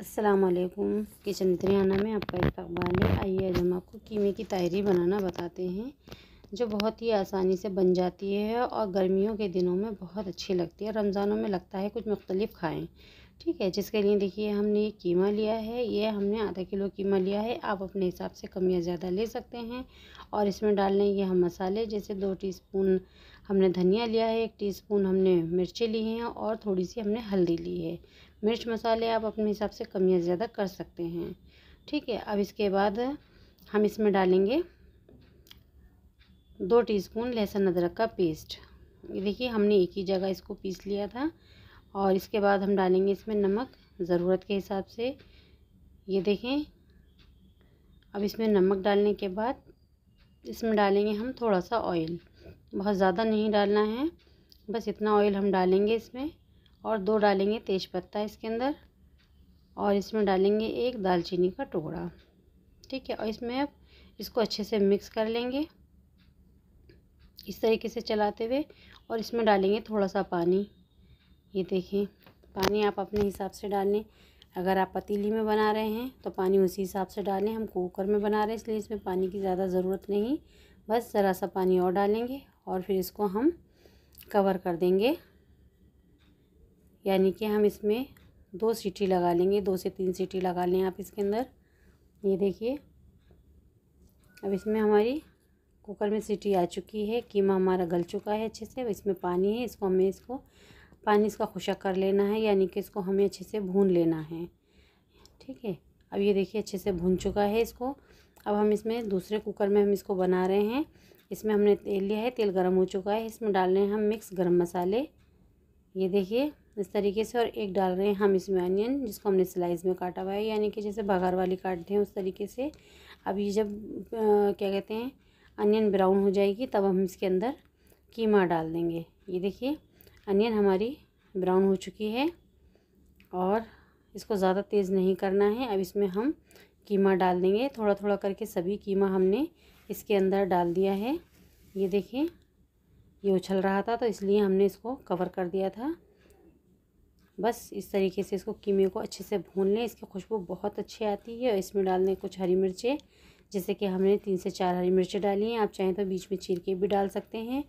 असलकुम किचन त्रियाना में आपका इस्तबाल है आइए आज हम आपको कीमे की तहरी बनाना बताते हैं जो बहुत ही आसानी से बन जाती है और गर्मियों के दिनों में बहुत अच्छी लगती है रमज़ानों में लगता है कुछ मुख्तलिफ खाएँ ठीक है जिसके लिए देखिए हमने ये कीमा लिया है ये हमने आधा किलो कीमा लिया है आप अपने हिसाब से कम या ज़्यादा ले सकते हैं और इसमें डालने ये हम मसाले जैसे दो टीस्पून हमने धनिया लिया है एक टीस्पून हमने मिर्ची ली हैं और थोड़ी सी हमने हल्दी ली है मिर्च मसाले आप अपने हिसाब से कम या ज़्यादा कर सकते हैं ठीक है अब इसके बाद हम इसमें डालेंगे दो टीस्पून लहसुन अदरक का पेस्ट देखिए हमने एक ही जगह इसको पीस लिया था और इसके बाद हम डालेंगे इसमें नमक ज़रूरत के हिसाब से ये देखें अब इसमें नमक डालने के बाद इसमें डालेंगे हम थोड़ा सा ऑयल बहुत ज़्यादा नहीं डालना है बस इतना ऑयल हम डालेंगे इसमें और दो डालेंगे तेज़पत्ता इसके अंदर और इसमें डालेंगे एक दालचीनी का टुकड़ा ठीक है और इसमें अब इसको अच्छे से मिक्स कर लेंगे इस तरीके से चलाते हुए और इसमें डालेंगे थोड़ा सा पानी ये देखिए पानी आप अपने हिसाब से डाल लें अगर आप पतीली में बना रहे हैं तो पानी उसी हिसाब से डालें हम कुकर में बना रहे हैं इसलिए इसमें पानी की ज़्यादा ज़रूरत नहीं बस ज़रा सा पानी और डालेंगे और फिर इसको हम कवर कर देंगे यानी कि हम इसमें दो सीटी लगा लेंगे दो से तीन सीटी लगा लें आप इसके अंदर ये देखिए अब इसमें हमारी कुकर में सीटी आ चुकी है कीमा हमारा गल चुका है अच्छे से अब इसमें पानी है इसको हमें इसको पानी इसका खुशक कर लेना है यानी कि इसको हमें अच्छे से भून लेना है ठीक है अब ये देखिए अच्छे से भून चुका है इसको अब हम इसमें दूसरे कुकर में हम इसको बना रहे हैं इसमें हमने तेल लिया है तेल गर्म हो चुका है इसमें डाल रहे हैं हम मिक्स गर्म मसाले ये देखिए इस तरीके से और एक डाल रहे हैं हम इसमें अनियन जिसको हमने स्लाइस में काटा हुआ है यानी कि जैसे बघार वाली काटते हैं उस तरीके से अब ये जब आ, क्या कहते हैं अनियन ब्राउन हो जाएगी तब हम इसके अंदर कीमा डाल देंगे ये देखिए अनियन हमारी ब्राउन हो चुकी है और इसको ज़्यादा तेज़ नहीं करना है अब इसमें हम कीमा डाल देंगे थोड़ा थोड़ा करके सभी कीमा हमने इसके अंदर डाल दिया है ये देखिए ये उछल रहा था तो इसलिए हमने इसको कवर कर दिया था बस इस तरीके से इसको कीमे को अच्छे से भून लें इसकी खुशबू बहुत अच्छी आती है और इसमें डाल दें कुछ हरी मिर्चें जैसे कि हमने तीन से चार हरी मिर्चें डाली हैं आप चाहें तो बीच में चीर के भी डाल सकते हैं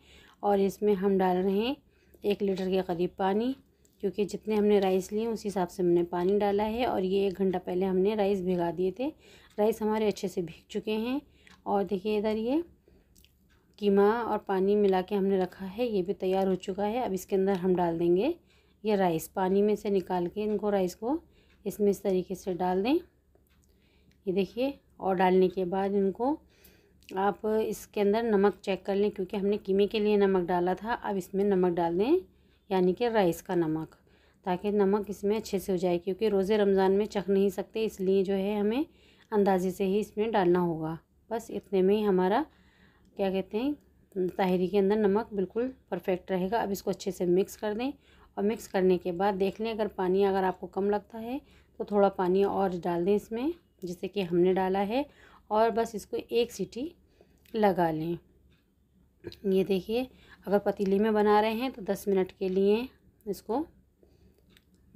और इसमें हम डाल रहे हैं एक लीटर के करीब पानी क्योंकि जितने हमने राइस लिए उस हिसाब से हमने पानी डाला है और ये एक घंटा पहले हमने राइस भिगा दिए थे राइस हमारे अच्छे से भीग चुके हैं और देखिए इधर ये कीमा और पानी मिला के हमने रखा है ये भी तैयार हो चुका है अब इसके अंदर हम डाल देंगे ये राइस पानी में से निकाल के इनको राइस को इसमें इस तरीके से डाल दें ये देखिए और डालने के बाद इनको आप इसके अंदर नमक चेक कर लें क्योंकि हमने कीमे के लिए नमक डाला था अब इसमें नमक डाल दें यानी कि राइस का नमक ताकि नमक इसमें अच्छे से हो जाए क्योंकि रोज़े रमज़ान में चख नहीं सकते इसलिए जो है हमें अंदाजे से ही इसमें डालना होगा बस इतने में ही हमारा क्या कहते हैं ताहरी के अंदर नमक बिल्कुल परफेक्ट रहेगा अब इसको अच्छे से मिक्स कर दें और मिक्स करने के बाद देख लें अगर पानी अगर आपको कम लगता है तो थोड़ा पानी और डाल दें इसमें जैसे कि हमने डाला है और बस इसको एक सीटी लगा लें ये देखिए अगर पतीली में बना रहे हैं तो दस मिनट के लिए इसको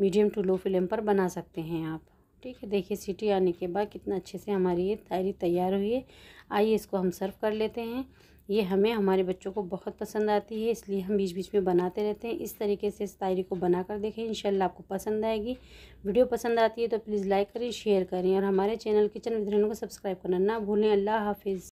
मीडियम टू लो फ्लेम पर बना सकते हैं आप ठीक है देखिए सीटी आने के बाद कितना अच्छे से हमारी ये तायरी तैयार हुई है आइए इसको हम सर्व कर लेते हैं ये हमें हमारे बच्चों को बहुत पसंद आती है इसलिए हम बीच बीच में बनाते रहते हैं इस तरीके से इस तायरी को बनाकर देखें इंशाल्लाह आपको पसंद आएगी वीडियो पसंद आती है तो प्लीज़ लाइक करें शेयर करें और हमारे चैनल किचन विधरन को सब्सक्राइब करना ना भूलें अल्लाह हाफिज़